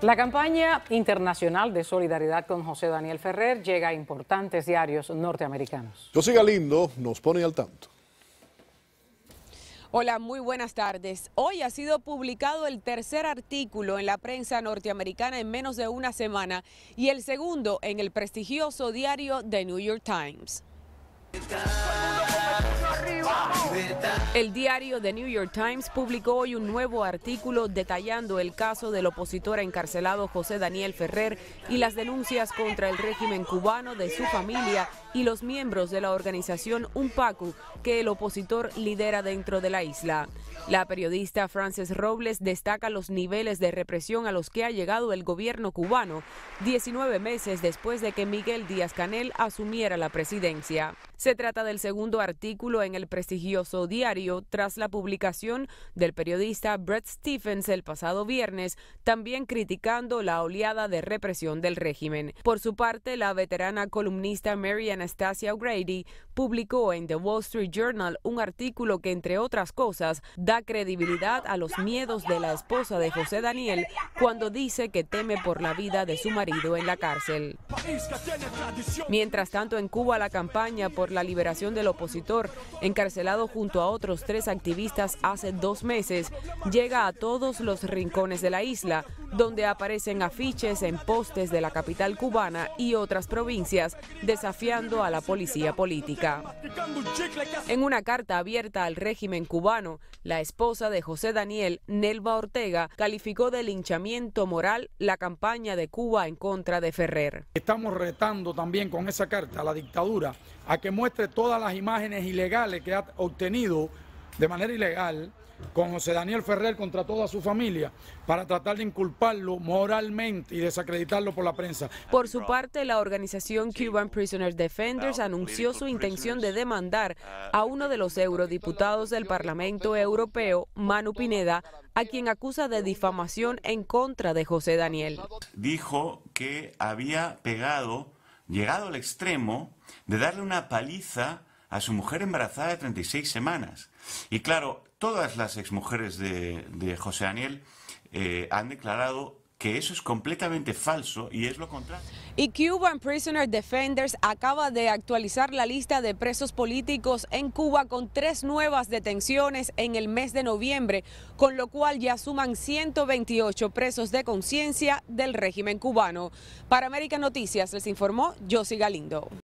La campaña internacional de solidaridad con José Daniel Ferrer llega a importantes diarios norteamericanos. José Galindo nos pone al tanto. Hola, muy buenas tardes. Hoy ha sido publicado el tercer artículo en la prensa norteamericana en menos de una semana y el segundo en el prestigioso diario The New York Times. El diario The New York Times publicó hoy un nuevo artículo detallando el caso del opositor encarcelado José Daniel Ferrer y las denuncias contra el régimen cubano de su familia y los miembros de la organización UNPACU que el opositor lidera dentro de la isla. La periodista Frances Robles destaca los niveles de represión a los que ha llegado el gobierno cubano 19 meses después de que Miguel Díaz Canel asumiera la presidencia. Se trata del segundo artículo en el prestigioso diario tras la publicación del periodista Brett Stephens el pasado viernes, también criticando la oleada de represión del régimen. Por su parte, la veterana columnista Mariana Anastasia O'Grady publicó en The Wall Street Journal un artículo que, entre otras cosas, da credibilidad a los miedos de la esposa de José Daniel cuando dice que teme por la vida de su marido en la cárcel. Mientras tanto, en Cuba la campaña por la liberación del opositor, encarcelado junto a otros tres activistas hace dos meses, llega a todos los rincones de la isla, donde aparecen afiches en postes de la capital cubana y otras provincias, desafiando a la policía política. En una carta abierta al régimen cubano, la esposa de José Daniel, Nelva Ortega, calificó de linchamiento moral la campaña de Cuba en contra de Ferrer. Estamos retando también con esa carta a la dictadura a que muestre todas las imágenes ilegales que ha obtenido de manera ilegal con José Daniel Ferrer contra toda su familia para tratar de inculparlo moralmente y desacreditarlo por la prensa. Por su parte, la organización Cuban Prisoners Defenders anunció su intención de demandar a uno de los eurodiputados del Parlamento Europeo, Manu Pineda, a quien acusa de difamación en contra de José Daniel. Dijo que había pegado, llegado al extremo de darle una paliza a su mujer embarazada de 36 semanas. Y claro, todas las exmujeres de, de José Daniel eh, han declarado que eso es completamente falso y es lo contrario. Y Cuban Prisoner Defenders acaba de actualizar la lista de presos políticos en Cuba con tres nuevas detenciones en el mes de noviembre, con lo cual ya suman 128 presos de conciencia del régimen cubano. Para América Noticias les informó Josie Galindo.